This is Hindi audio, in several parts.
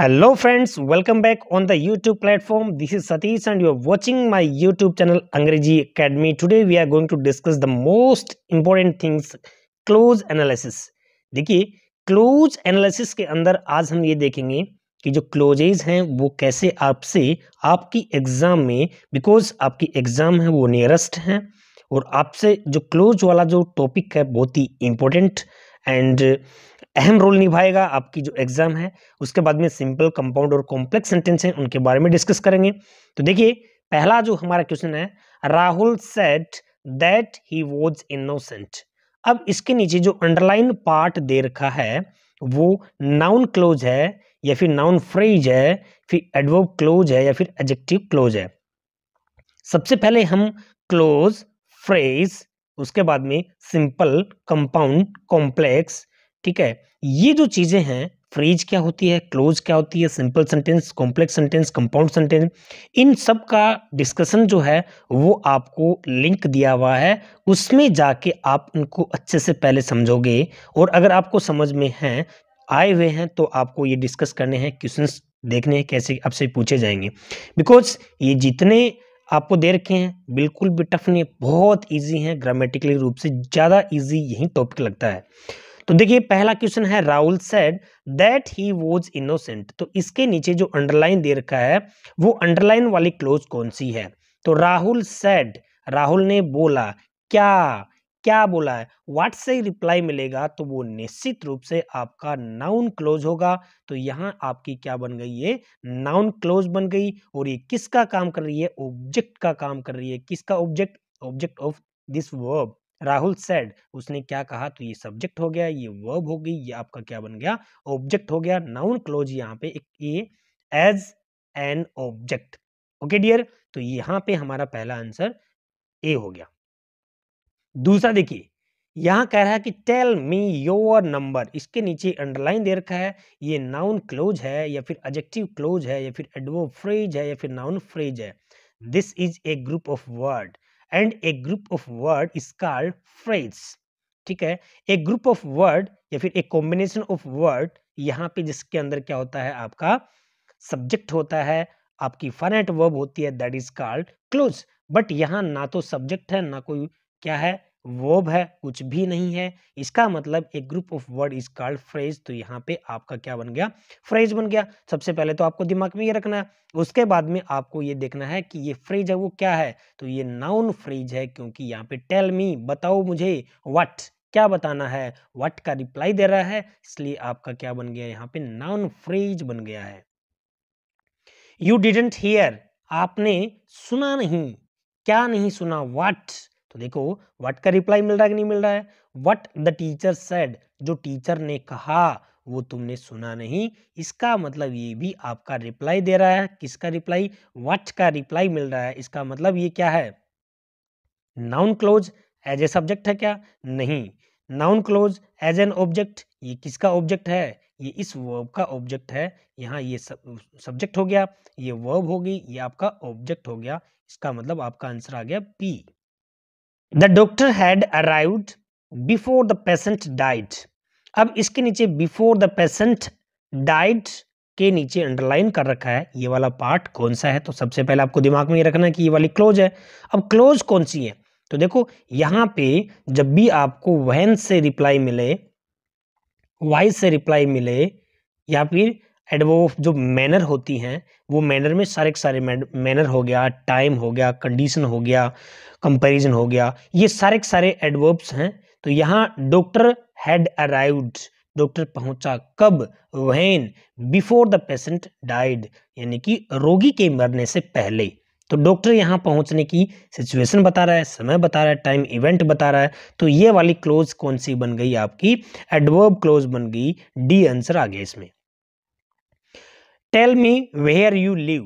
hello friends welcome back on the YouTube platform this is Satish and you are watching my YouTube channel Angrezi academy today we are going to discuss the most important things clause analysis देखिए क्लोज एनालिसिस के अंदर आज हम ये देखेंगे कि जो क्लोजेज हैं वो कैसे आपसे आपकी एग्जाम में बिकॉज आपकी एग्जाम है वो नियरेस्ट हैं और आपसे जो क्लोज वाला जो टॉपिक है बहुत ही इम्पोर्टेंट एंड अहम रोल निभाएगा आपकी जो एग्जाम है उसके बाद में सिंपल कंपाउंड और कॉम्प्लेक्स सेंटेंस है उनके बारे में डिस्कस करेंगे तो देखिए पहला जो हमारा क्वेश्चन है Rahul said that he was innocent अब इसके नीचे जो अंडरलाइन पार्ट दे रखा है वो नाउन क्लोज है या फिर नाउन फ्रेज है फिर एडवर्ब क्लोज है या फिर एडजेक्टिव क्लोज है सबसे पहले हम क्लोज फ्रेज उसके बाद में सिंपल कंपाउंड कॉम्प्लेक्स ठीक है ये जो चीज़ें हैं फ्रीज क्या होती है क्लोज क्या होती है simple sentence complex sentence compound sentence इन सब का डिस्कशन जो है वो आपको लिंक दिया हुआ है उसमें जाके आप उनको अच्छे से पहले समझोगे और अगर आपको समझ में हैं आए हुए हैं तो आपको ये डिस्कस करने हैं क्वेश्चन देखने हैं कैसे आपसे पूछे जाएंगे बिकॉज ये जितने आपको दे रखे हैं बिल्कुल भी टफ नहीं बहुत ईजी हैं ग्रामेटिकली रूप से ज़्यादा ईजी यही टॉपिक लगता है तो देखिए पहला क्वेश्चन है Rahul said that he was innocent तो इसके नीचे जो अंडरलाइन दे रखा है वो अंडरलाइन वाली क्लोज कौन सी है तो राहुल सेड राहुल ने बोला क्या क्या बोला है व्हाट से रिप्लाई मिलेगा तो वो निश्चित रूप से आपका नाउन क्लोज होगा तो यहाँ आपकी क्या बन गई ये नाउन क्लोज बन गई और ये किसका काम कर रही है ऑब्जेक्ट का काम कर रही है किसका object object of this verb Rahul said उसने क्या कहा तो ये सब्जेक्ट हो गया ये वर्ब हो गई ये आपका क्या बन गया ऑब्जेक्ट हो गया नाउन क्लोज यहाँ पे a as an object okay dear तो यहाँ पे हमारा पहला आंसर ए हो गया दूसरा देखिए यहाँ कह रहा है कि टेल मी योर नंबर इसके नीचे अंडरलाइन दे रखा है ये नाउन क्लोज है या फिर एडजेक्टिव क्लोज है या फिर एडवो फ्रेज है या फिर नाउन फ्रेज है this is a group of word and a group of word is called phrase ठीक है ए ग्रुप ऑफ वर्ड या फिर ए कॉम्बिनेशन ऑफ वर्ड यहाँ पे जिसके अंदर क्या होता है आपका सब्जेक्ट होता है आपकी फनेट वर्ब होती है that is called clause but यहाँ ना तो सब्जेक्ट है ना कोई क्या है वोब है कुछ भी नहीं है इसका मतलब एक group of word is called phrase तो यहाँ पे आपका क्या बन गया फ्रेज बन गया सबसे पहले तो आपको दिमाग में ये रखना है उसके बाद में आपको ये देखना है कि ये फ्रेज है वो क्या है तो ये नाउन फ्रेज है क्योंकि यहाँ पे टेल मी बताओ मुझे वट क्या बताना है वट का रिप्लाई दे रहा है इसलिए आपका क्या बन गया यहाँ पे नाउन फ्रेज बन गया है यू डिडेंट हियर आपने सुना नहीं क्या नहीं सुना वट तो देखो वट का रिप्लाई मिल रहा है कि नहीं मिल रहा है वट द टीचर सेड जो टीचर ने कहा वो तुमने सुना नहीं इसका मतलब ये भी आपका रिप्लाई दे रहा है किसका रिप्लाई वट का रिप्लाई मिल रहा है इसका मतलब ये क्या है noun clause as a subject है क्या नहीं noun clause as an object ये किसका ऑब्जेक्ट है ये इस वर्ब का ऑब्जेक्ट है यहाँ ये सब्जेक्ट हो गया ये वर्ब होगी ये आपका ऑब्जेक्ट हो गया इसका मतलब आपका आंसर आ गया P the doctor had arrived before the patient died अब इसके नीचे बिफोर द पेशेंट डाइड के नीचे अंडरलाइन कर रखा है ये वाला पार्ट कौन सा है तो सबसे पहले आपको दिमाग में ये रखना है कि ये वाली क्लोज है अब क्लोज कौन सी है तो देखो यहां पे जब भी आपको वहन से रिप्लाई मिले वाइस से रिप्लाई मिले या फिर एंड वो जो मैनर होती हैं वो मैनर में सारे के सारे मैनर हो गया टाइम हो गया कंडीशन हो गया कंपैरिजन हो गया ये सारे के सारे एडवर्ब्स हैं तो यहाँ डॉक्टर हैड अराइव्ड डॉक्टर पहुंचा कब when before the patient died यानी कि रोगी के मरने से पहले तो डॉक्टर यहाँ पहुँचने की सिचुएशन बता रहा है समय बता रहा है टाइम इवेंट बता रहा है तो ये वाली क्लोज कौन सी बन गई आपकी एडवर्ब क्लोज बन गई डी आंसर आ गया इसमें tell me where you live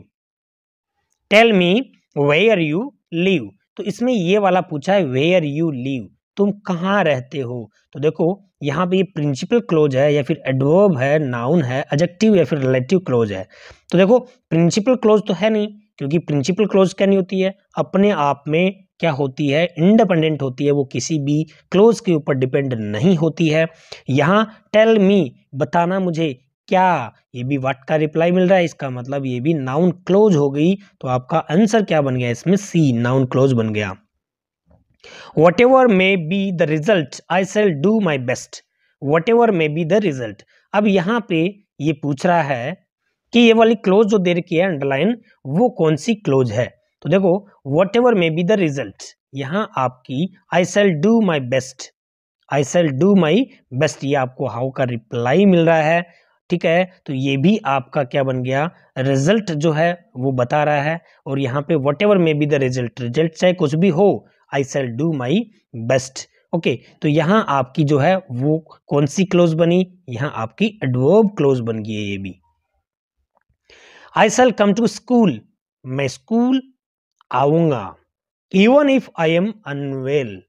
tell me where you live तो इसमें ये वाला पूछा है वेयर यू लिव तुम कहाँ रहते हो तो देखो यहाँ पे ये प्रिंसिपल क्लोज है या फिर एडवर्ब है नाउन है एडजेक्टिव या फिर रिलेटिव क्लोज है तो देखो प्रिंसिपल क्लोज तो है नहीं क्योंकि प्रिंसिपल क्लोज क्या नहीं होती है अपने आप में क्या होती है इंडिपेंडेंट होती है वो किसी भी क्लोज के ऊपर डिपेंड नहीं होती है यहाँ टेल मी बताना मुझे क्या ये भी वट का रिप्लाई मिल रहा है इसका मतलब ये भी नाउन क्लोज हो गई तो आपका आंसर क्या बन गया इसमें सी नाउन क्लोज बन गया whatever may be the result I shall do my best whatever may be the result अब यहां पे ये पूछ रहा है कि ये वाली क्लोज जो दे रखी है अंडरलाइन वो कौन सी क्लोज है तो देखो whatever may be the result यहां आपकी I shall do my best I shall do my best ये आपको हाउ का रिप्लाई मिल रहा है ठीक है तो ये भी आपका क्या बन गया रिजल्ट जो है वो बता रहा है और यहाँ पे whatever may be the result result चाहे कुछ भी हो I shall do my best okay तो यहाँ आपकी जो है वो कौन सी क्लोज बनी यहाँ आपकी एडवर्ब क्लोज बन गई है ये भी I shall come to school मैं स्कूल आऊंगा even if I am unwell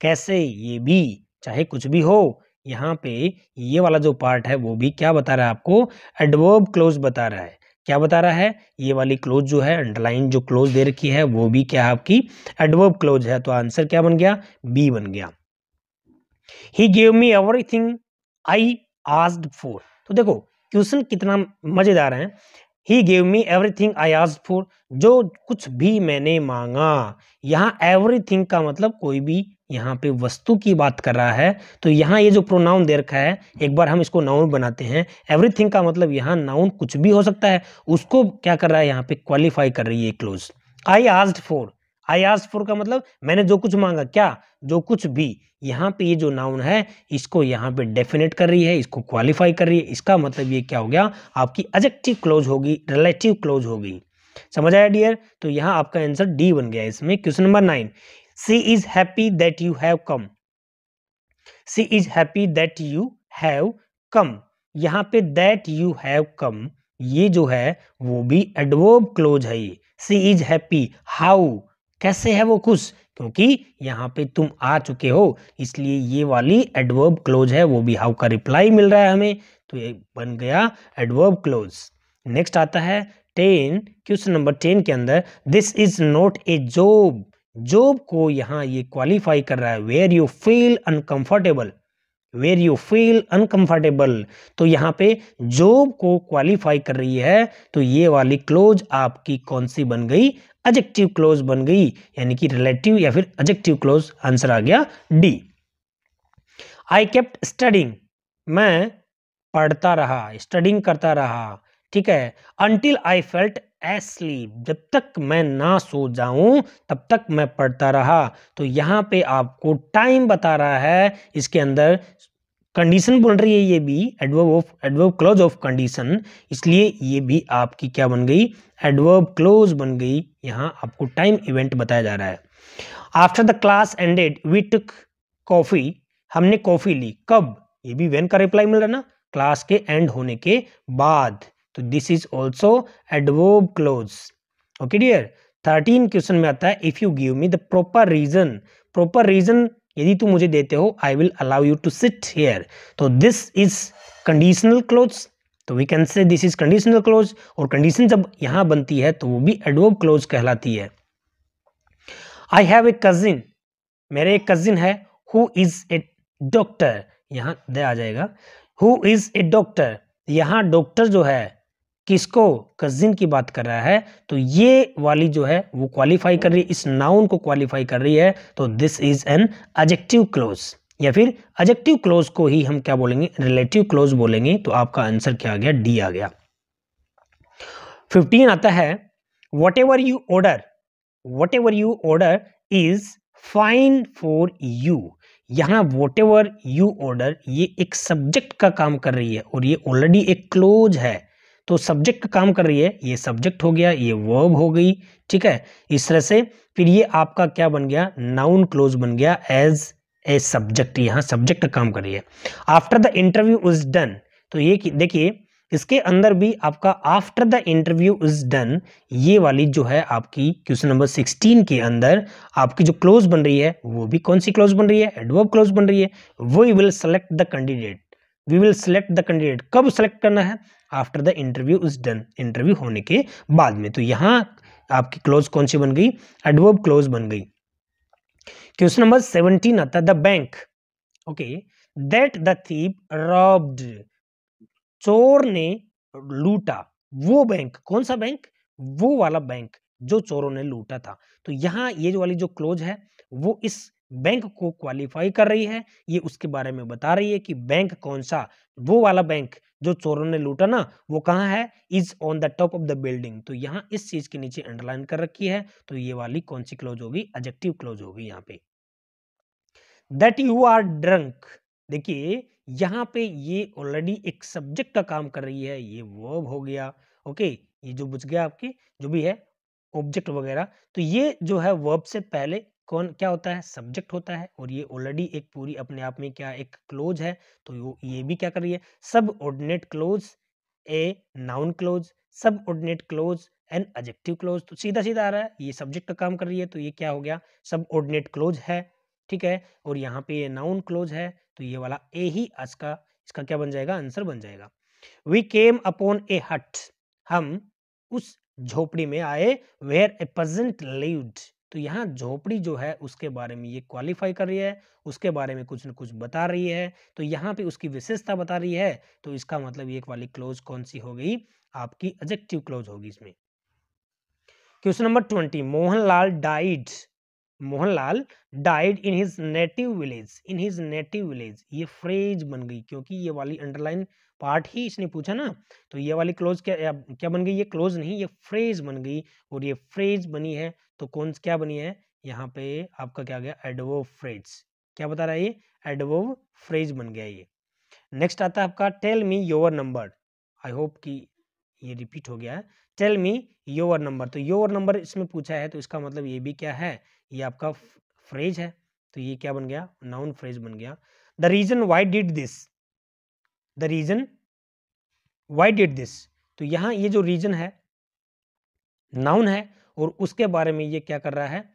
कैसे ये भी चाहे कुछ भी हो यहाँ पे ये वाला जो पार्ट है वो भी क्या बता रहा है आपको एडवर्ब क्लोज बता रहा है क्या बता रहा है ये वाली क्लोज जो है अंडरलाइन जो क्लोज दे रखी है वो भी क्या आपकी एडवर्ब क्लोज है तो आंसर क्या बन गया बी बन गया he gave me everything I asked for तो देखो क्वेश्चन कितना मजेदार है he gave me everything I asked for जो कुछ भी मैंने मांगा यहाँ एवरीथिंग का मतलब कोई भी यहाँ पे वस्तु की बात कर रहा है तो यहाँ ये जो प्रोनाउन दे रखा है एक बार हम इसको नाउन बनाते हैं एवरीथिंग का मतलब यहाँ नाउन कुछ भी हो सकता है उसको क्या कर रहा है यहाँ पे क्वालिफाई कर रही है clause I asked for I asked for का मतलब मैंने जो कुछ मांगा क्या जो कुछ भी यहाँ पे ये जो नाउन है इसको यहाँ पे डेफिनेट कर रही है इसको क्वालिफाई कर रही है इसका मतलब ये क्या हो गया आपकी एजेक्टिव क्लोज होगी रिलेटिव क्लोज होगी समझ आया डियर तो यहाँ आपका आंसर डी बन गया इसमें question number nine C is happy that you have come C is happy that you have come यहाँ पे दैट यू हैव कम ये जो है वो भी एडवर्ब क्लोज है ये सी इज हैप्पी हाउ कैसे है वो खुश क्योंकि यहाँ पे तुम आ चुके हो इसलिए ये वाली एडवर्ब क्लोज है वो भी हाउ का रिप्लाई मिल रहा है हमें तो ये बन गया एडवर्ब क्लोज नेक्स्ट आता है टेन क्वेश्चन नंबर टेन के अंदर this is not a job job को यहाँ ये क्वालिफाई कर रहा है where you feel uncomfortable where you feel uncomfortable तो यहाँ पे जोब को क्वालिफाई कर रही है तो ये वाली क्लोज आपकी कौन सी बन गई एजेक्टिव क्लोज बन गई यानी कि रिलेटिव या फिर एजेक्टिव क्लोज आंसर आ गया डी आई केप्ट स्टडिंग मैं पढ़ता रहा स्टडिंग करता रहा ठीक है अनटिल आई फेल्ट एसली जब तक मैं ना सो जाऊं तब तक मैं पढ़ता रहा तो यहाँ पे आपको टाइम बता रहा है इसके अंदर कंडीशन बोल रही है ये भी adverb of adverb clause of condition इसलिए ये भी आपकी क्या बन गई एडवर्ब क्लोज बन गई यहाँ आपको टाइम इवेंट बताया जा रहा है after the class ended we took coffee हमने कॉफ़ी ली कब ये भी वेन का रिप्लाई मिल रहा है ना क्लास के एंड होने के बाद तो this is also adverb clause okay dear thirteen question में आता है if you give me the proper reason proper reason यदि तुम मुझे देते हो I will allow you to sit here तो दिस इज कंडीशनल क्लोज तो we can say this is conditional clause और कंडीशन जब यहां बनती है तो वो भी एडवोब क्लोज कहलाती है आई हैव ए कजिन मेरे एक कजिन है हु इज ए डॉक्टर यहां दे आ जाएगा हु इज ए डॉक्टर यहां डॉक्टर जो है किसको कजिन की बात कर रहा है तो ये वाली जो है वो क्वालिफाई कर रही है इस नाउन को क्वालिफाई कर रही है तो this is an adjective clause या फिर एजेक्टिव क्लोज को ही हम क्या बोलेंगे रिलेटिव क्लोज बोलेंगे तो आपका आंसर क्या आ गया डी आ गया फिफ्टीन आता है whatever you order whatever you order is fine for you यहां वट एवर यू ऑर्डर ये एक सब्जेक्ट का काम कर रही है और ये ऑलरेडी एक क्लोज है तो सब्जेक्ट काम कर रही है ये सब्जेक्ट हो गया ये वर्ब हो गई ठीक है इस तरह से फिर ये आपका क्या बन गया नाउन क्लोज बन गया एज ए सब्जेक्ट यहाँ सब्जेक्ट काम कर रही है after the interview is done तो ये देखिए इसके अंदर भी आपका after the interview is done ये वाली जो है आपकी क्वेश्चन नंबर सिक्सटीन के अंदर आपकी जो क्लोज बन रही है वो भी कौन सी क्लोज बन रही है एडवर्ब क्लोज बन रही है वो will select the candidate we will select the candidate कब सेलेक्ट करना है after the interview is done interview होने के बाद में तो यहाँ आपकी क्लोज कौन सी बन गई एडवर्ब क्लोज बन गई क्वेश्चन नंबर सेवनटीन आता है the bank okay that the thief robbed चोर ने लूटा वो बैंक कौन सा बैंक वो वाला बैंक जो चोरों ने लूटा था तो यहाँ ये जो वाली जो क्लोज है वो इस बैंक को क्वालिफाई कर रही है ये उसके बारे में बता रही है कि बैंक कौन सा वो वाला बैंक जो चोरों ने लूटा ना वो कहाँ है is on the top of the building तो यहाँ इस चीज के नीचे अंडरलाइन कर रखी है तो ये वाली कौन सी क्लोज होगी एजेक्टिव क्लोज होगी यहाँ पे दैट यू आर ड्रंक देखिए यहाँ पे ये ऑलरेडी एक सब्जेक्ट का काम कर रही है ये वर्ब हो गया ओके ये जो बुझ गया आपके जो भी है ऑब्जेक्ट वगैरह तो ये जो है वर्ब से पहले कौन क्या होता है सब्जेक्ट होता है और ये ऑलरेडी एक पूरी अपने आप में क्या एक क्लोज है तो वो ये भी क्या कर रही है subordinate clause a noun clause subordinate clause an adjective clause तो सीधा सीधा आ रहा है ये सब्जेक्ट का काम कर रही है तो ये क्या हो गया सब ऑर्डिनेट क्लोज है ठीक है और यहाँ पे ये नाउन क्लोज है तो ये वाला ए ही आज का इसका क्या बन जाएगा आंसर बन जाएगा वी केम अपॉन ए हट हम उस झोपड़ी में आए वेयर ए पजेंट लिव्ड तो यहाँ झोपड़ी जो है उसके बारे में ये क्वालिफाई कर रही है उसके बारे में कुछ न कुछ बता रही है तो यहाँ पे उसकी विशेषता बता रही है तो इसका मतलब ये वाली क्लोज कौन सी हो गई आपकी एजेक्टिव क्लोज होगी इसमें question number twenty Mohanlal died Mohanlal died in his native village in his native village ये फ्रेज बन गई क्योंकि ये वाली अंडरलाइन पार्ट ही इसने पूछा ना तो ये वाली क्लोज क्या क्या बन गई ये क्लोज नहीं ये फ्रेज बन गई और ये फ्रेज बनी है तो कौन क्या बनी है यहाँ पे आपका क्या गया एडवो फ्रेज क्या बता रहा है ये एडवो फ्रेज बन गया ये नेक्स्ट आता है आपका tell me your number I hope कि ये रिपीट हो गया है टेल मी योर नंबर तो योर नंबर इसमें पूछा है तो इसका मतलब ये भी क्या है ये आपका फ्रेज है तो ये क्या बन गया नाउन फ्रेज बन गया the reason why did this the reason why did this तो यहां ये जो रीजन है नाउन है और उसके बारे में ये क्या कर रहा है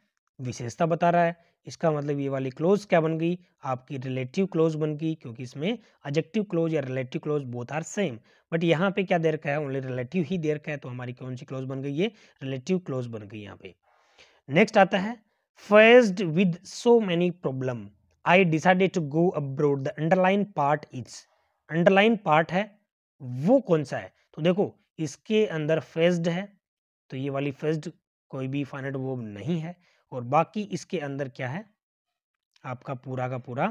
विशेषता बता रहा है इसका मतलब ये वाली क्लोज क्या बन गई आपकी रिलेटिव क्लोज बन गई क्योंकि इसमें अजेक्टिव क्लोज या relative clause both are same but यहाँ पे क्या दे रखा है ओनली रिलेटिव ही दे रखा है तो हमारी कौन सी क्लोज बन गई ये रिलेटिव क्लोज बन गई यहाँ पे नेक्स्ट आता है faced with so many problem I decided to go abroad the underline part is underline part hai wo kaun sa hai to dekho iske andar faced hai to ye wali faced koi bhi finite verb nahi hai aur baki iske andar kya hai aapka pura ka pura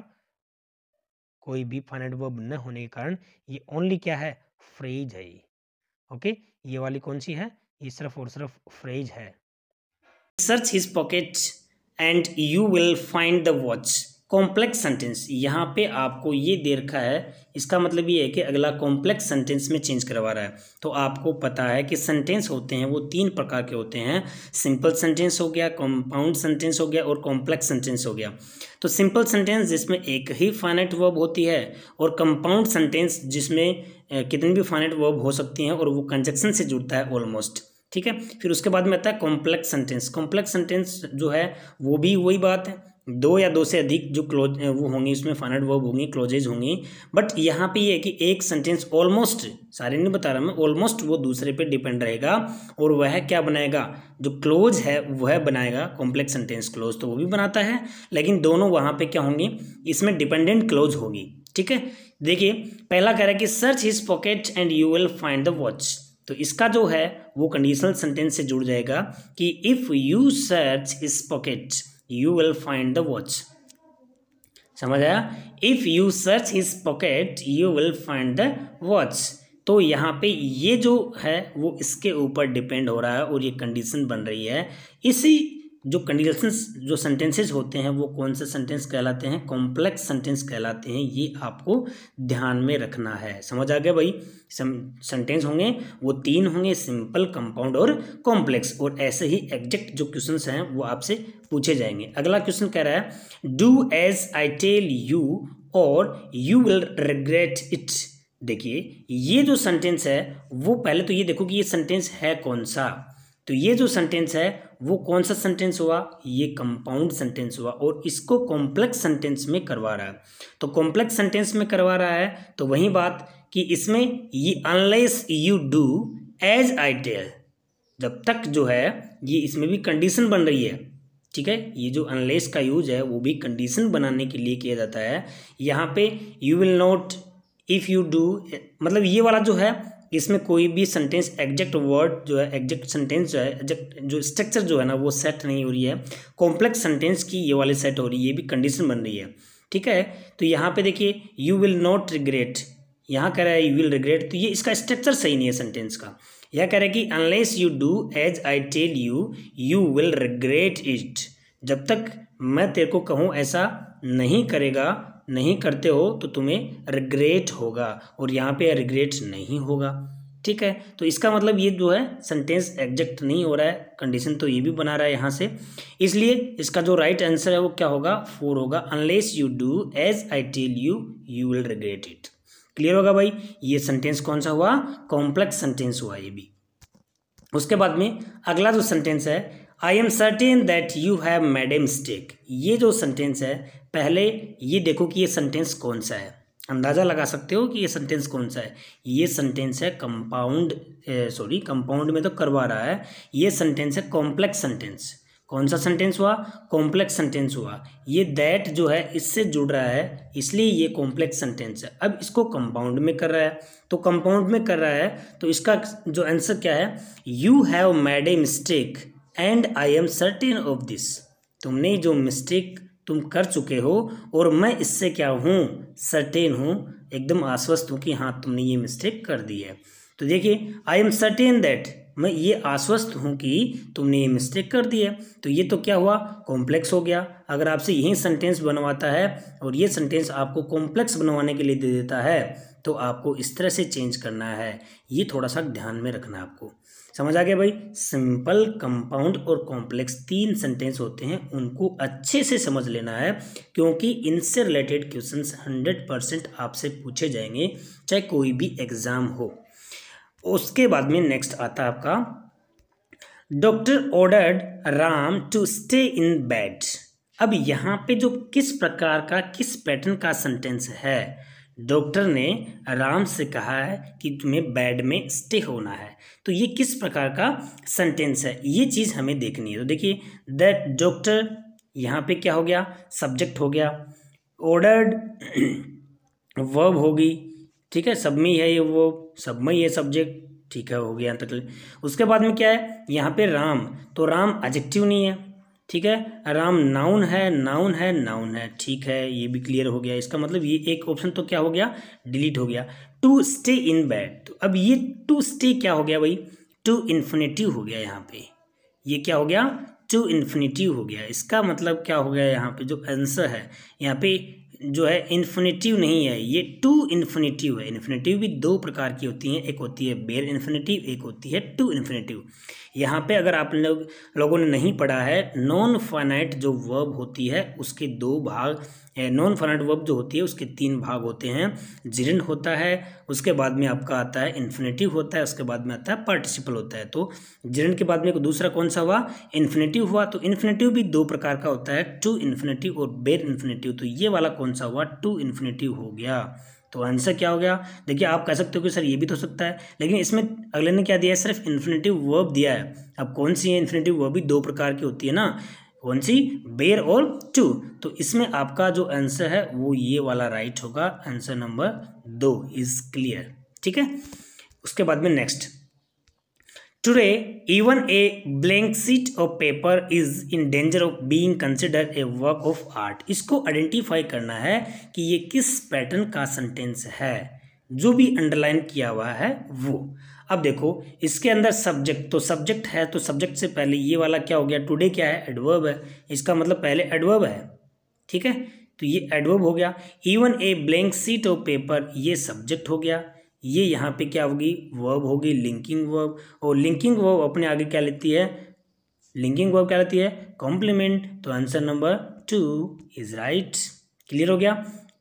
कोई भी फाइनेट वर्ब न होने के कारण ये ओनली क्या है फ्रेज है ओके ये वाली कौन सी है ये सिर्फ और सिर्फ फ्रेज है search his pocket and you will find the watch complex sentence यहाँ पे आपको ये दे रखा है इसका मतलब ये है कि अगला कॉम्प्लेक्स सेंटेंस में चेंज करवा रहा है तो आपको पता है कि सेंटेंस होते हैं वो तीन प्रकार के होते हैं सिंपल सेंटेंस हो गया कॉम्पाउंड सेंटेंस हो गया और कॉम्प्लेक्स सेंटेंस हो गया तो सिंपल सेंटेंस जिसमें एक ही फाइनेट वर्ब होती है और कंपाउंड सेंटेंस जिसमें कितनी भी फाइनेट वर्ब हो सकती हैं और वो कंजक्शन से जुड़ता है ऑलमोस्ट ठीक है फिर उसके बाद में आता है कॉम्प्लेक्स सेंटेंस कॉम्प्लेक्स सेंटेंस जो है वो भी वही बात है दो या दो से अधिक जो क्लोज वो होंगी उसमें फाइनल वर्ब होंगी क्लोजेज होंगी बट यहाँ पे ये है कि एक सेंटेंस ऑलमोस्ट सारे नहीं बता रहा मैं ऑलमोस्ट वो दूसरे पे डिपेंड रहेगा और वह क्या बनाएगा जो क्लोज है वह बनाएगा कॉम्प्लेक्स सेंटेंस क्लोज तो वो भी बनाता है लेकिन दोनों वहाँ पे क्या होंगी इसमें डिपेंडेंट क्लोज होगी ठीक है देखिए पहला कह रहा है कि search his pocket and you will find the watch तो इसका जो है वो कंडीशनल सेंटेंस से जुड़ जाएगा कि if you search his pocket you will find the watch समझ आया if you search his pocket you will find the watch तो यहाँ पे ये जो है वो इसके ऊपर डिपेंड हो रहा है और ये कंडीशन बन रही है इसी जो कंडीशंस जो सेंटेंसेज होते हैं वो कौन से सेंटेंस कहलाते हैं कॉम्प्लेक्स सेंटेंस कहलाते हैं ये आपको ध्यान में रखना है समझ आ गया भाई सेंटेंस होंगे वो तीन होंगे सिंपल कंपाउंड और कॉम्प्लेक्स और ऐसे ही एग्जैक्ट जो क्वेश्चन हैं वो आपसे पूछे जाएंगे अगला क्वेश्चन कह रहा है do as I tell you और यू विल रिग्रेट इट देखिए ये जो सेंटेंस है वो पहले तो ये देखो कि ये सेंटेंस है कौन सा तो ये जो सेंटेंस है वो कौन सा सेंटेंस हुआ ये कंपाउंड सेंटेंस हुआ और इसको कॉम्प्लेक्स सेंटेंस में करवा रहा है तो कॉम्प्लेक्स सेंटेंस में करवा रहा है तो वही बात कि इसमें ये unless you do as I tell जब तक जो है ये इसमें भी कंडीशन बन रही है ठीक है ये जो अनलेस का यूज है वो भी कंडीशन बनाने के लिए किया जाता है यहाँ पे you will not if you do मतलब ये वाला जो है इसमें कोई भी सेंटेंस एग्जैक्ट वर्ड जो है एग्जैक्ट सेंटेंस जो है एग्जैक्ट जो स्ट्रक्चर जो है ना वो सेट नहीं हो रही है कॉम्प्लेक्स सेंटेंस की ये वाली सेट हो रही है ये भी कंडीशन बन रही है ठीक है तो यहाँ पे देखिए यू विल नॉट रिग्रेट यहाँ कह रहा है यू विल रिग्रेट तो ये इसका स्ट्रक्चर सही नहीं है सेंटेंस का यह कह रहा है कि unless you do as I tell you you will regret it जब तक मैं तेरे को कहूँ ऐसा नहीं करेगा नहीं करते हो तो तुम्हें रिग्रेट होगा और यहाँ पे रिग्रेट नहीं होगा ठीक है तो इसका मतलब ये जो है सेंटेंस एग्जैक्ट नहीं हो रहा है कंडीशन तो ये भी बना रहा है यहाँ से इसलिए इसका जो राइट right आंसर है वो क्या होगा फोर होगा unless you do as I tell you you will regret it clear होगा भाई ये सेंटेंस कौन सा हुआ कॉम्प्लेक्स सेंटेंस हुआ ये भी उसके बाद में अगला जो सेंटेंस है I am certain that you have made a mistake ये जो सेंटेंस है पहले ये देखो कि ये सेंटेंस कौन सा है अंदाज़ा लगा सकते हो कि ये सेंटेंस कौन सा है ये सेंटेंस है कंपाउंड सॉरी कंपाउंड में तो करवा रहा है ये सेंटेंस है कॉम्प्लेक्स सेंटेंस कौन सा सेंटेंस हुआ कॉम्प्लेक्स सेंटेंस हुआ ये दैट जो है इससे जुड़ रहा है इसलिए ये कॉम्प्लेक्स सेंटेंस है अब इसको कंपाउंड में कर रहा है तो कंपाउंड में कर रहा है तो इसका जो आंसर क्या है you have made a mistake and I am certain of this तुमने जो मिस्टेक तुम कर चुके हो और मैं इससे क्या हूँ सर्टेन हूँ एकदम आश्वस्त हूँ कि हाँ तुमने ये मिस्टेक कर दी है तो देखिए आई एम सर्टेन दैट मैं ये आश्वस्त हूँ कि तुमने ये मिस्टेक कर दी है तो ये तो क्या हुआ कॉम्प्लेक्स हो गया अगर आपसे यही सेंटेंस बनवाता है और ये सेंटेंस आपको कॉम्प्लेक्स बनवाने के लिए दे देता है तो आपको इस तरह से चेंज करना है ये थोड़ा सा ध्यान में रखना आपको समझ आ गया भाई सिंपल कंपाउंड और कॉम्प्लेक्स तीन सेंटेंस होते हैं उनको अच्छे से समझ लेना है क्योंकि इनसे रिलेटेड क्वेश्चन हंड्रेड परसेंट आपसे पूछे जाएंगे चाहे कोई भी एग्ज़ाम हो उसके बाद में नेक्स्ट आता है आपका doctor ordered Ram to stay in bed अब यहाँ पे जो किस प्रकार का किस पैटर्न का सेंटेंस है डॉक्टर ने आराम से कहा है कि तुम्हें बेड में स्टे होना है तो ये किस प्रकार का सेंटेंस है ये चीज़ हमें देखनी है तो देखिए दैट डॉक्टर यहाँ पे क्या हो गया सब्जेक्ट हो गया ऑर्डर्ड वर्ब होगी ठीक है सब में ही है ये वो सब में ही है सब्जेक्ट ठीक है हो गया तक उसके बाद में क्या है यहाँ पे राम तो राम एडजेक्टिव नहीं है ठीक है राम नाउन है नाउन है नाउन है ठीक है ये भी क्लियर हो गया इसका मतलब ये एक ऑप्शन तो क्या हो गया डिलीट हो गया टू स्टे इन बैड तो अब ये टू स्टे क्या हो गया भाई टू इन्फिनेटिव हो गया यहाँ पे ये क्या हो गया टू इन्फिनेटिव हो गया इसका मतलब क्या हो गया यहाँ पे जो आंसर है यहाँ पे जो है इन्फिनेटिव नहीं है ये टू इन्फिनेटिव है इन्फिनेटिव भी दो प्रकार की होती हैं एक होती है बेर इन्फिनेटिव एक होती है टू इन्फिनेटिव यहाँ पे अगर आप लोग लोगों ने नहीं पढ़ा है नॉन फाइनाइट जो वर्ब होती है उसके दो भाग नॉन फाइनाइट वर्ब जो होती है उसके तीन भाग होते हैं जीरेंड होता है उसके बाद में आपका आता है इन्फिनेटिव होता है उसके बाद में आता है पार्टिसिपल होता है तो जीरेंड के बाद में दूसरा कौन सा हुआ इन्फिनेटिव हुआ तो इन्फिनेटिव भी दो प्रकार का होता है टू इन्फिनेटिव और बेर इन्फिनेटिव तो ये वाला कौन सा हुआ टू इन्फिनेटिव हो गया तो आंसर क्या हो गया देखिए आप कह सकते हो कि सर ये भी तो हो सकता है लेकिन इसमें अगले ने क्या दिया है सिर्फ इन्फिनेटिव वर्ब दिया है अब कौन सी है इन्फिनेटिव वर्ब भी दो प्रकार की होती है ना कौन सी बेर और टू तो इसमें आपका जो आंसर है वो ये वाला राइट होगा आंसर नंबर दो इज क्लियर ठीक है उसके बाद में next today even a blank sheet of paper is in danger of being consider a work of art इसको आइडेंटिफाई करना है कि ये किस पैटर्न का सेंटेंस है जो भी अंडरलाइन किया हुआ है वो अब देखो इसके अंदर सब्जेक्ट तो सब्जेक्ट है तो सब्जेक्ट से पहले ये वाला क्या हो गया टुडे क्या है एडवर्ब है इसका मतलब पहले एडवर्ब है ठीक है तो ये एडवर्ब हो गया even a blank sheet of paper ये सब्जेक्ट हो गया ये यहाँ पे क्या होगी वर्ब होगी लिंकिंग वर्ब और लिंकिंग वर्ब अपने आगे क्या लेती है लिंकिंग वर्ब क्या लेती है कॉम्प्लीमेंट तो answer number two is right clear हो गया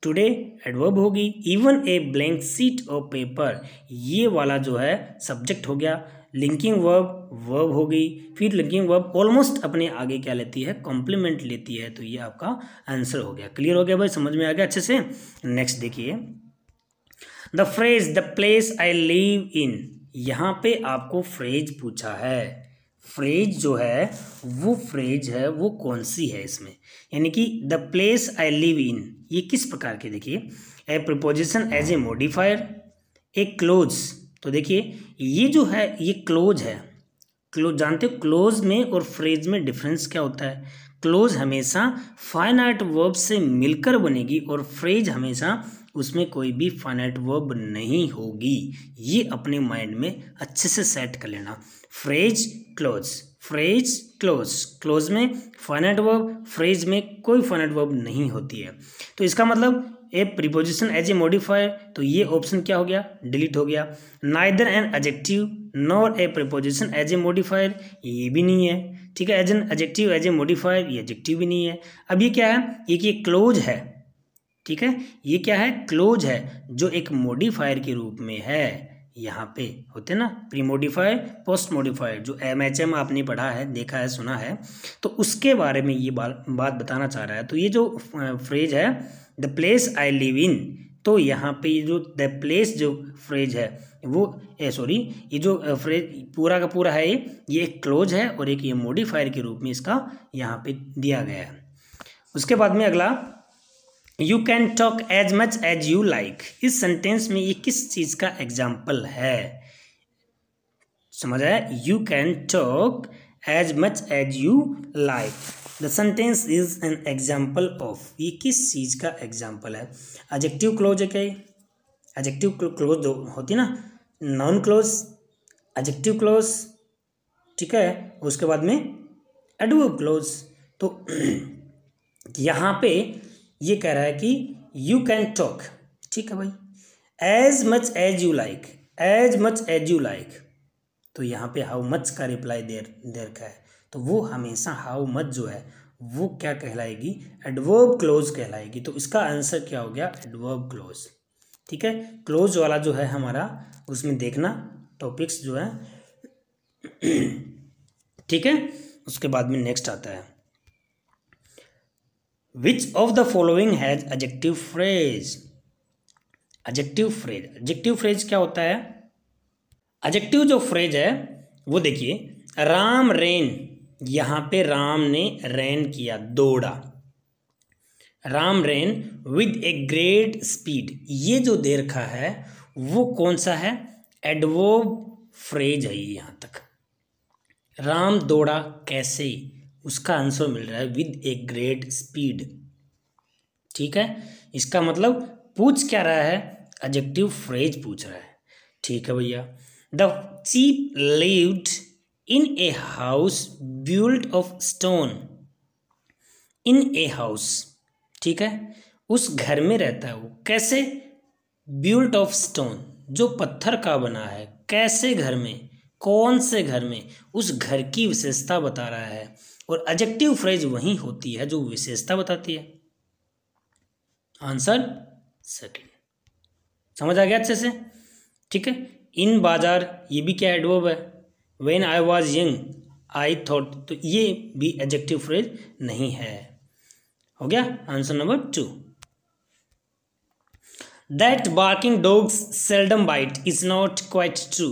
टुडे एडवर्ब होगी even a blank sheet of paper ये वाला जो है सब्जेक्ट हो गया लिंकिंग वर्ब वर्ब हो गई फिर लिंकिंग वर्ब ऑलमोस्ट अपने आगे क्या लेती है कॉम्प्लीमेंट लेती है तो ये आपका आंसर हो गया क्लियर हो गया भाई समझ में आ गया अच्छे से नेक्स्ट देखिए the phrase the place I live in यहाँ पे आपको फ्रेज पूछा है फ्रेज जो है वो फ्रेज है वो कौन सी है इसमें यानी कि the place I live in ये किस प्रकार की देखिए a preposition as a modifier a clause तो देखिए ये जो है ये क्लोज है क्लोज जानते हो क्लोज में और फ्रेज में डिफरेंस क्या होता है क्लोज हमेशा फाइन आर्ट वर्ब से मिलकर बनेगी और फ्रेज हमेशा उसमें कोई भी फाइनाइट वर्ब नहीं होगी ये अपने माइंड में अच्छे से सेट कर लेना phrase clause phrase clause clause में फाइनाइट वर्ब फ्रेज में कोई फाइनाइट वर्ब नहीं होती है तो इसका मतलब a preposition as a modifier तो ये ऑप्शन क्या हो गया डिलीट हो गया neither an adjective nor a preposition as a modifier ये भी नहीं है ठीक है as an adjective as a modifier ये एजेक्टिव भी नहीं है अब ये क्या है ये कि क्लोज है ठीक है ये क्या है क्लोज है जो एक मोडिफायर के रूप में है यहाँ पे होते ना प्री मोडिफायर पोस्ट मोडिफायर जो एम एच एम आपने पढ़ा है देखा है सुना है तो उसके बारे में ये बा, बात बताना चाह रहा है तो ये जो फ्रेज है the place I live in तो यहाँ पे ये जो द प्लेस जो फ्रेज है वो सॉरी ये जो फ्रेज पूरा का पूरा है ये ये एक क्लोज है और एक ये मोडिफायर के रूप में इसका यहाँ पे दिया गया है उसके बाद में अगला you can talk as much as you like इस सेंटेंस में ये किस चीज़ का एग्जाम्पल है समझ आया you can talk as much as you like the sentence is an example of ये किस चीज़ का एग्जाम्पल है एजेक्टिव क्लोज है क्या एजेक्टिव क्लोज होती ना नॉन क्लोज एजेक्टिव क्लोज ठीक है उसके बाद में एडवर्ब क्लोज तो यहाँ पे ये कह रहा है कि यू कैन टॉक ठीक है भाई as much as you like as much as you like तो यहाँ पे हाउ मच का रिप्लाई देर देर का है तो वो हमेशा हाउ मच जो है वो क्या कहलाएगी एडवर्ब क्लोज कहलाएगी तो इसका आंसर क्या हो गया एडवर्ब क्लोज ठीक है क्लोज वाला जो है हमारा उसमें देखना टॉपिक्स जो है ठीक है उसके बाद में नेक्स्ट आता है which of the following has adjective phrase adjective phrase adjective phrase क्या होता है एजेक्टिव जो फ्रेज है वो देखिए राम रेन यहां पे राम ने रैन किया दौड़ा Ram ran with a great speed ये जो दे रखा है वो कौन सा है एडवोब फ्रेज है यहां तक राम दौड़ा कैसे उसका आंसर मिल रहा है विद ए ग्रेट स्पीड ठीक है इसका मतलब पूछ क्या रहा है एडजेक्टिव फ्रेज पूछ रहा है ठीक है भैया the chief lived in a house build of stone in a house ठीक है उस घर में रहता है वो कैसे बिल्ड ऑफ स्टोन जो पत्थर का बना है कैसे घर में कौन से घर में उस घर की विशेषता बता रहा है और एजेक्टिव फ्रेज वही होती है जो विशेषता बताती है आंसर सेकेंड समझ आ गया अच्छे से ठीक है इन बाजार ये भी क्या एडवर्ब है when I was young I thought तो ये भी एडजेक्टिव फ्रेज नहीं है हो गया answer number two that barking dogs seldom bite is not quite true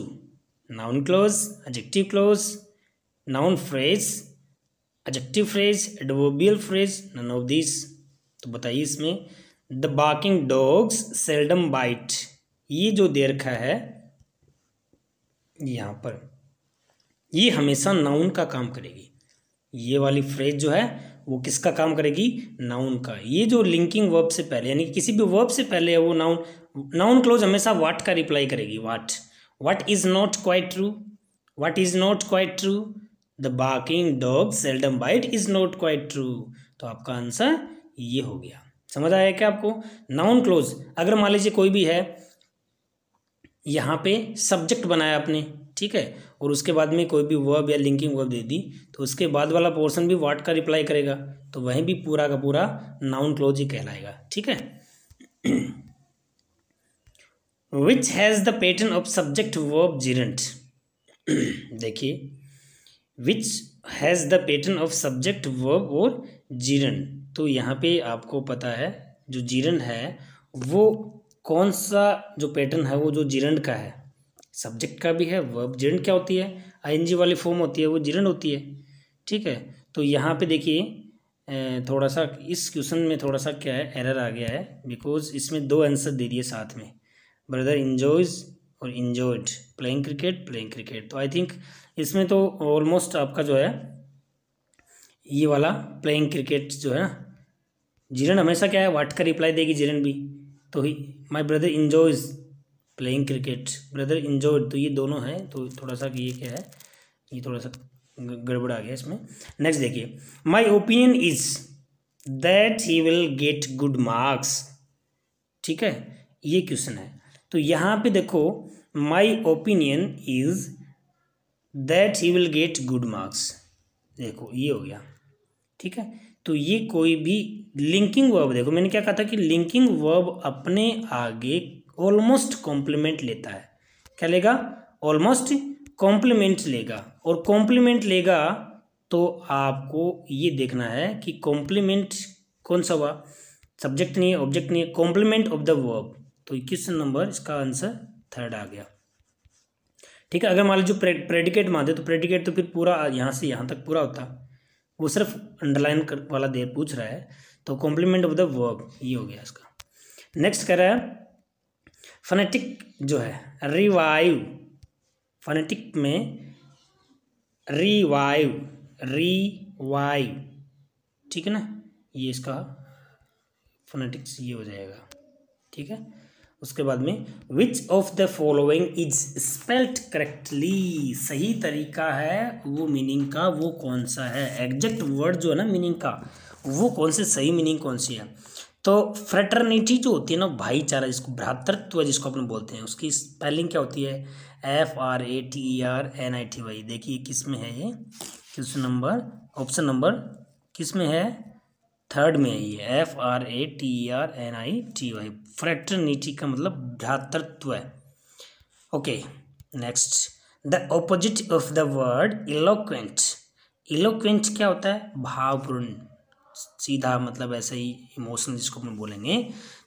noun clause adjective clause noun phrase adjective phrase adverbial phrase none of this तो बताइए इसमें the barking dogs seldom bite ये जो दे रखा है यहाँ पर ये हमेशा नाउन का काम करेगी ये वाली फ्रेज जो है वो किसका काम करेगी नाउन का ये जो लिंकिंग वर्ब से पहले यानी किसी भी वर्ब से पहले है वो नाउन नाउन क्लोज हमेशा वाट का रिप्लाई करेगी what what is not quite true what is not quite true the barking dog seldom bite is not quite true तो आपका आंसर ये हो गया समझ आया क्या आपको नाउन क्लोज अगर मान लीजिए कोई भी है यहाँ पे सब्जेक्ट बनाया आपने ठीक है और उसके बाद में कोई भी वर्ब या लिंकिंग वर्ब दे दी तो उसके बाद वाला पोर्शन भी वाट का रिप्लाई करेगा तो वहीं भी पूरा का पूरा नाउन क्लोज ही कहलाएगा ठीक है which has the pattern of subject verb gerund देखिए which has the pattern of subject verb और जीरन तो यहाँ पे आपको पता है जो जीरन है वो कौन सा जो पैटर्न है वो जो जीरन का है सब्जेक्ट का भी है वर्ब जीरन क्या होती है आईएनजी वाली फॉर्म होती है वो जीरन होती है ठीक है तो यहाँ पे देखिए थोड़ा सा इस क्वेश्चन में थोड़ा सा क्या है एरर आ गया है बिकॉज इसमें दो आंसर दे दिए साथ में ब्रदर इंजॉयज और enjoyed playing cricket playing cricket तो आई थिंक इसमें तो ऑलमोस्ट आपका जो है ये वाला प्लेइंग क्रिकेट जो है जिरन हमेशा क्या है वाट का रिप्लाई देगी जिरन भी तो ही my brother enjoys playing cricket brother enjoy तो ये दोनों हैं तो थोड़ा सा ये क्या है ये थोड़ा सा गड़बड़ आ गया इसमें नेक्स्ट देखिए my opinion is that he will get good marks ठीक है ये क्वेश्चन है तो यहाँ पे देखो my opinion is that he will get good marks देखो ये हो गया ठीक है तो ये कोई भी लिंकिंग वर्ब देखो मैंने क्या कहा था कि लिंकिंग वर्ब अपने आगे ऑलमोस्ट कॉम्प्लीमेंट लेता है क्या लेगा ऑलमोस्ट कॉम्प्लीमेंट लेगा और कॉम्प्लीमेंट लेगा तो आपको ये देखना है कि कॉम्प्लीमेंट कौन सा हुआ सब्जेक्ट नहीं है ऑब्जेक्ट नहीं है कॉम्प्लीमेंट ऑफ द वर्ब तो क्वेश्चन नंबर इसका आंसर थर्ड आ गया ठीक है अगर मान लीजिए प्रेडिकेट मानते तो प्रेडिकेट तो फिर पूरा यहाँ से यहाँ तक पूरा होता वो सिर्फ अंडरलाइन वाला दे पूछ रहा है तो कॉम्प्लीमेंट ऑफ द वर्ब ये हो गया इसका नेक्स्ट कह रहा है फनेटिक जो है रिवाइव फनेटिक में रिवाइव रिवाइव ठीक है ना ये इसका फोनेटिक्स ये हो जाएगा ठीक है उसके बाद में which of the following is spelt correctly सही तरीका है वो मीनिंग का वो कौन सा है एग्जैक्ट वर्ड जो है ना मीनिंग का वो कौन से सही मीनिंग कौन सी है तो फ्रेटर्निटी जो होती है ना भाईचारा जिसको भ्रातृत्व जिसको अपन बोलते हैं उसकी स्पेलिंग क्या होती है F R A T E R N I T Y देखिए किस में है ये क्वेश्चन नंबर ऑप्शन नंबर किस में है थर्ड में है ये F R A T E R N I T Y fraternity का मतलब भ्रातृत्व है okay next the opposite of the word eloquent eloquent क्या होता है भावपूर्ण सीधा मतलब ऐसा ही इमोशन जिसको अपन बोलेंगे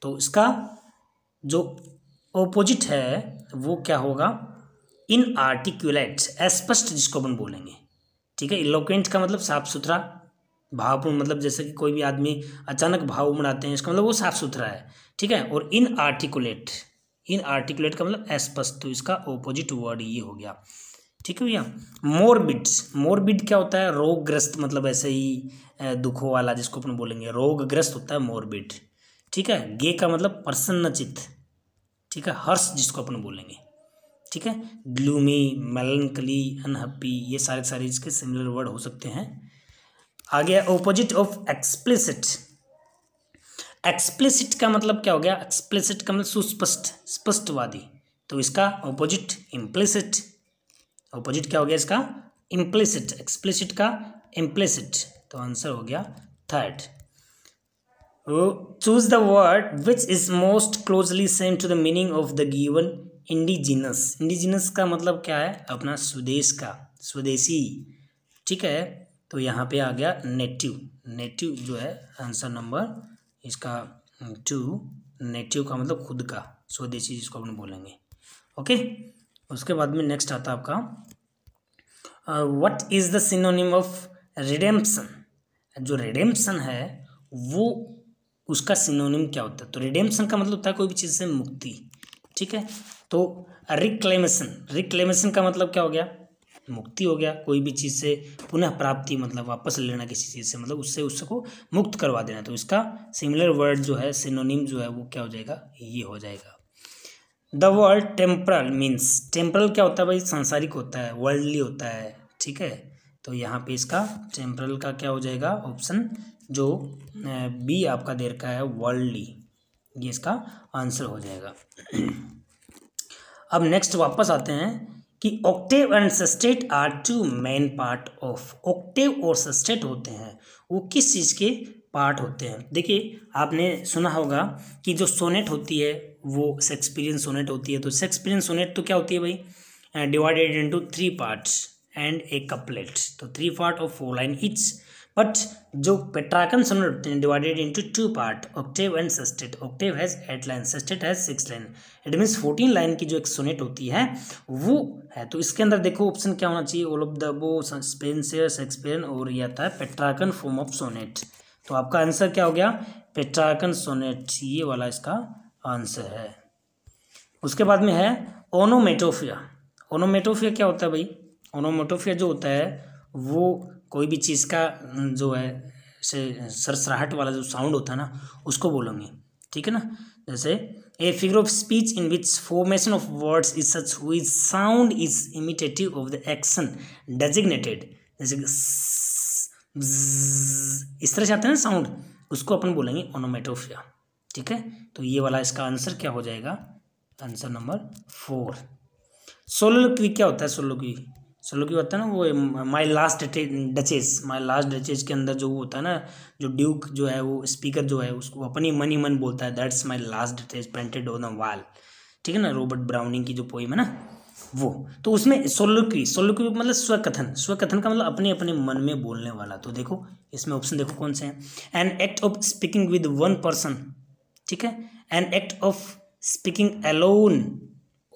तो इसका जो ऑपोजिट है वो क्या होगा इन आर्टिक्यूलेट स्पष्ट जिसको अपन बोलेंगे ठीक है इलोक्वेंट का मतलब साफ सुथरा भावपूर्ण मतलब जैसे कि कोई भी आदमी अचानक भाव उमड़ाते हैं इसका मतलब वो साफ सुथरा है ठीक है और इन आर्टिकुलेट इन आर्टिकुलेट का मतलब स्पष्ट तो इसका ओपोजिट वर्ड ये हो गया ठीक है भैया मोरबिड्स मोरबिड क्या होता है रोगग्रस्त मतलब ऐसे ही दुखों वाला जिसको अपन बोलेंगे रोगग्रस्त होता है मोरबिड ठीक है गे का मतलब प्रसन्नचित ठीक है हर्ष जिसको अपन बोलेंगे ठीक है ग्लूमी मेलनकली अनहैप्पी ये सारे सारे इसके सिमिलर वर्ड हो सकते हैं आ गया ओपोजिट ऑफ एक्सप्लिसिट एक्सप्लिसिट का मतलब क्या हो गया एक्सप्लिसिट का मतलब सुस्पष्ट स्पष्टवादी तो इसका ओपोजिट इम्प्लिसिट ओपोजिट क्या हो गया इसका इम्प्लिसिट एक्सप्लिसिट का इम्प्लिसिट तो आंसर हो गया third choose the word which is most closely same to the meaning of the given indigenous indigenous का मतलब क्या है अपना स्वदेश का स्वदेशी ठीक है तो यहाँ पे आ गया नेटिव नेटिव जो है आंसर नंबर इसका टू नेटिव का मतलब खुद का स्वदेशी जिसको अपन बोलेंगे ओके उसके बाद में नेक्स्ट आता है आपका what is the synonym of redemption जो रिडेम्पसन है वो उसका सिनोनिम क्या होता है तो रिडेम्पसन का मतलब होता है कोई भी चीज़ से मुक्ति ठीक है तो रिक्लेमेशन रिक्लेमेशन का मतलब क्या हो गया मुक्ति हो गया कोई भी चीज़ से पुनः प्राप्ति मतलब वापस लेना किसी चीज़ से मतलब उससे उसको मुक्त करवा देना तो इसका सिमिलर वर्ड जो है सिनोनिम जो है वो क्या हो जाएगा ये हो जाएगा the world temporal means temporal क्या होता है भाई सांसारिक होता है वर्ल्डली होता है ठीक है तो यहाँ पे इसका टेम्परल का क्या हो जाएगा ऑप्शन जो बी आपका देर का है वर्ल्डली ये इसका आंसर हो जाएगा अब नेक्स्ट वापस आते हैं कि octave and sestet are two main part of octave और सस्टेट होते हैं वो किस चीज़ के पार्ट होते हैं देखिए आपने सुना होगा कि जो सोनेट होती है वो सेक्सपीरियंस सोनेट होती है तो सेक्सपीरियंस सोनेट तो क्या होती है भाई divided into three parts and a couplet तो three part of four line it's but जो पेट्राकन हैं divided into two part octave and sestet octave has eight line sestet has six line it means fourteen line की जो एक सोनेट होती है वो है तो इसके अंदर देखो ऑप्शन क्या होना चाहिए ऑल ऑफ द वो स्पेंसर और यह था पेट्राकन फॉर्म ऑफ सोनेट तो आपका आंसर क्या हो गया पेट्राकन सोनेट ये वाला इसका आंसर है उसके बाद में है ओनोमेटोफिया ओनोमेटोफिया क्या होता है भाई ओनोमेटोफिया जो होता है वो कोई भी चीज़ का जो है से सरसराहट वाला जो साउंड होता है ना उसको बोलेंगे ठीक है ना जैसे a figure of speech in which formation of words is such हुई sound is imitative of the action designated जैसे इस तरह से आते हैं ना साउंड उसको अपन बोलेंगे ओनोमेटोफिया ठीक है तो ये वाला इसका आंसर क्या हो जाएगा आंसर नंबर फोर सोलोलोक्वी क्या होता है सोलोक्वी श्लोक होता है ना वो my last duchess my last duchess के अंदर जो होता है ना जो ड्यूक जो है वो स्पीकर जो है उसको अपनी मन ही मन बोलता है that's my last duchess painted on the wall ठीक है ना रॉबर्ट ब्राउनिंग की जो पोइम है ना वो तो उसमें सोलोक्री सोलोक्री मतलब स्वकथन स्वकथन का मतलब अपने अपने मन में बोलने वाला तो देखो इसमें ऑप्शन देखो कौन से हैं an act of speaking with one person ठीक है an act of speaking alone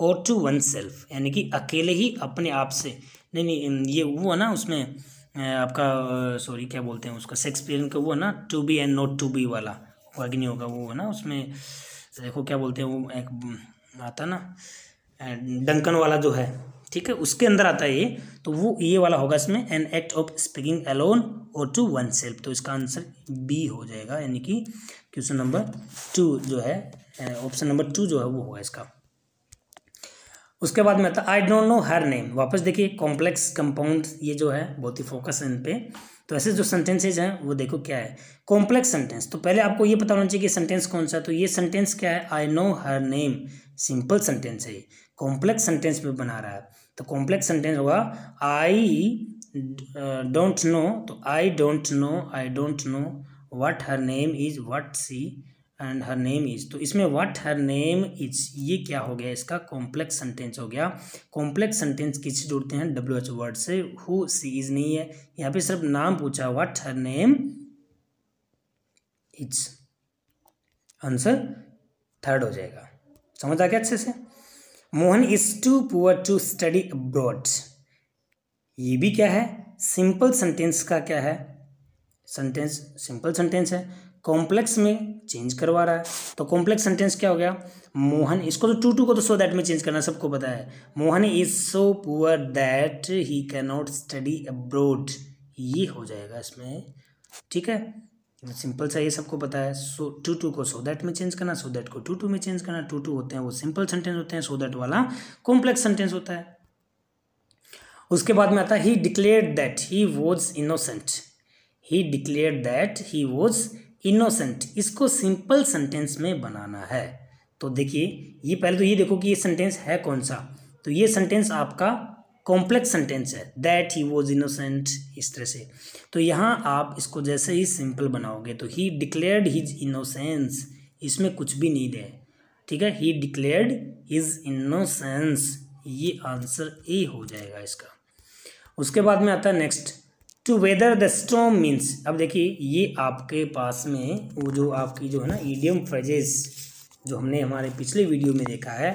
और टू वन सेल्फ यानी कि अकेले ही अपने आप से नहीं नहीं ये वो है ना उसमें आपका सॉरी क्या बोलते हैं उसका शेक्सपियर का वो है ना to be and not to be वाला हुआ कि नहीं होगा वो है ना उसमें देखो क्या बोलते हैं वो एक आता ना डंकन वाला जो है ठीक है उसके अंदर आता है ये तो वो ये वाला होगा इसमें an act of speaking alone और टू वन सेल्फ तो इसका आंसर बी हो जाएगा यानी कि क्वेश्चन नंबर टू जो है ऑप्शन नंबर टू जो है वो होगा इसका उसके बाद में आता I don't know her name वापस देखिए कॉम्प्लेक्स कंपाउंड ये जो है बहुत ही फोकस है इन पर तो ऐसे जो सेंटेंसेज हैं वो देखो क्या है कॉम्प्लेक्स सेंटेंस तो पहले आपको ये पता होना चाहिए कि सेंटेंस कौन सा है तो ये सेंटेंस क्या है I know her name simple sentence है कॉम्प्लेक्स सेंटेंस में बना रहा है तो कॉम्प्लेक्स सेंटेंस होगा आई डोंट नो तो I don't know I don't know what her name is what she and her name is तो इसमें व्हाट हर नेम इज ये क्या हो गया इसका कॉम्प्लेक्स सेंटेंस हो गया कॉम्प्लेक्स सेंटेंस किससे जुड़ते हैं डब्ल्यू एच वर्ड से हु सी इज नहीं है यहाँ पे सिर्फ नाम पूछा what her name is answer third हो जाएगा समझ आ गया अच्छे से Mohan is too poor to study abroad ये भी क्या है सिंपल सेंटेंस का क्या है सेंटेंस सिंपल सेंटेंस है कॉम्प्लेक्स में चेंज करवा रहा है तो कॉम्प्लेक्स सेंटेंस क्या हो गया मोहन इसको तो टू टू को तो सो दैट में चेंज करना सबको पता है Mohan is so poor that he can not study abroad ये हो जाएगा इसमें ठीक है सिंपल सा ये सबको पता है सो टू टू को सो दैट में चेंज करना सो दैट को टू टू में चेंज करना टू टू होते हैं वो सिंपल सेंटेंस होते हैं सो दैट वाला कॉम्प्लेक्स सेंटेंस होता है उसके बाद में आता है he declare that he was innocent he declare that he was innocent इसको सिंपल सेंटेंस में बनाना है तो देखिए ये पहले तो ये देखो कि ये सेंटेंस है कौन सा तो ये सेंटेंस आपका कॉम्प्लेक्स सेंटेंस है दैट ही वॉज इनोसेंट इस तरह से तो यहाँ आप इसको जैसे ही सिंपल बनाओगे तो ही डिक्लेयर्ड हिज इनोसेंस इसमें कुछ भी नहीं दे ठीक है ही डिक्लेयर्ड हिज इनोसेंस ये आंसर ए हो जाएगा इसका उसके बाद में आता है next to weather the storm means अब देखिए ये आपके पास में वो जो आपकी जो है ना ईडियम फ्रेजेस जो हमने हमारे पिछले वीडियो में देखा है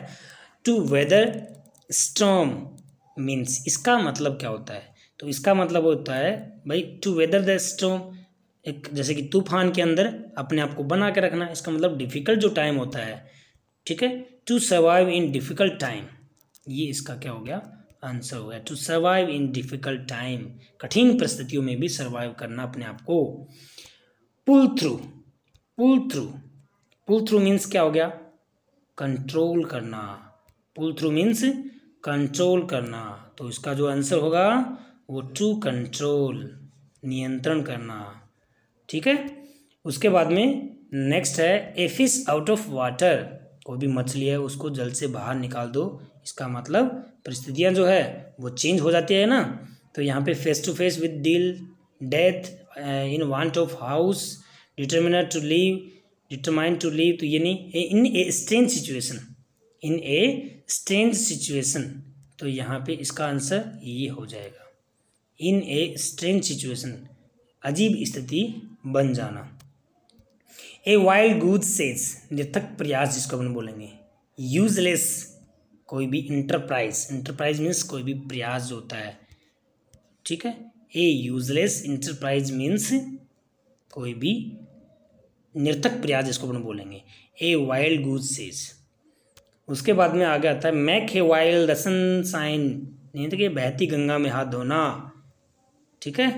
टू वेदर स्टॉम मीन्स इसका मतलब क्या होता है तो इसका मतलब होता है भाई टू वेदर द स्टॉम एक जैसे कि तूफान के अंदर अपने आप को बना के रखना इसका मतलब डिफ़िकल्ट जो टाइम होता है ठीक है to survive in difficult time ये इसका क्या हो गया आंसर गया to survive in difficult time कठिन परिस्थितियों में भी सर्वाइव करना अपने आप को pull through pull through pull through means क्या हो गया कंट्रोल करना पुल थ्रू मीन्स कंट्रोल करना तो इसका जो आंसर होगा वो टू कंट्रोल नियंत्रण करना ठीक है उसके बाद में नेक्स्ट है a fish out of water कोई भी मछली है उसको जल से बाहर निकाल दो इसका मतलब परिस्थितियाँ जो है वो चेंज हो जाती है ना तो यहाँ पे face to face with deal death in want of house determiner to leave determine to leave तो ये नहीं in a strange situation in a strange situation तो यहाँ पे इसका आंसर ये हो जाएगा इन ए स्ट्रेंज सिचुएशन अजीब स्थिति बन जाना ए वाइल्ड गुड सेज निर्थक प्रयास जिसको अपन बोलेंगे यूजलेस कोई भी इंटरप्राइज इंटरप्राइज मीन्स कोई भी प्रयास होता है ठीक है ए यूजलेस इंटरप्राइज मीन्स कोई भी निर्थक प्रयास जिसको अपन बोलेंगे ए वाइल्ड गूज सेज उसके बाद में आगे आता है मैक ए वाइल्ड रसन साइन नहीं तो बहती गंगा में हाथ धोना ठीक है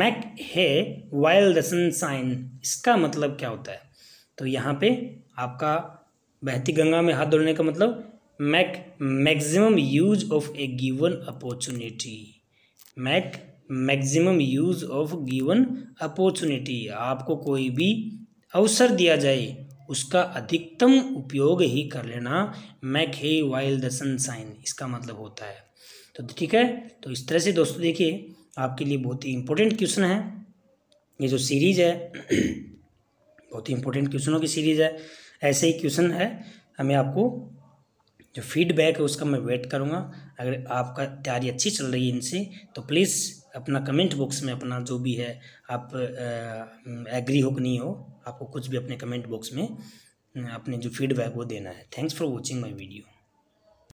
मैक है वाइल्ड रसन साइन इसका मतलब क्या होता है तो यहाँ पे आपका बहती गंगा में हाथ धोने का मतलब make maximum use of a given opportunity make maximum use of given opportunity आपको कोई भी अवसर दिया जाए उसका अधिकतम उपयोग ही कर लेना make hay while the sunshine इसका मतलब होता है तो ठीक है तो इस तरह से दोस्तों देखिए आपके लिए बहुत ही इंपॉर्टेंट क्वेश्चन है ये जो सीरीज़ है बहुत ही इम्पोर्टेंट क्वेश्चनों की सीरीज़ है ऐसे ही क्वेश्चन है हमें आपको जो फीडबैक है उसका मैं वेट करूँगा अगर आपका तैयारी अच्छी चल रही है इनसे तो प्लीज़ अपना कमेंट बॉक्स में अपना जो भी है आप एग्री हो कि नहीं हो आपको कुछ भी अपने कमेंट बॉक्स में अपने जो फीडबैक वो देना है thanks for watching my video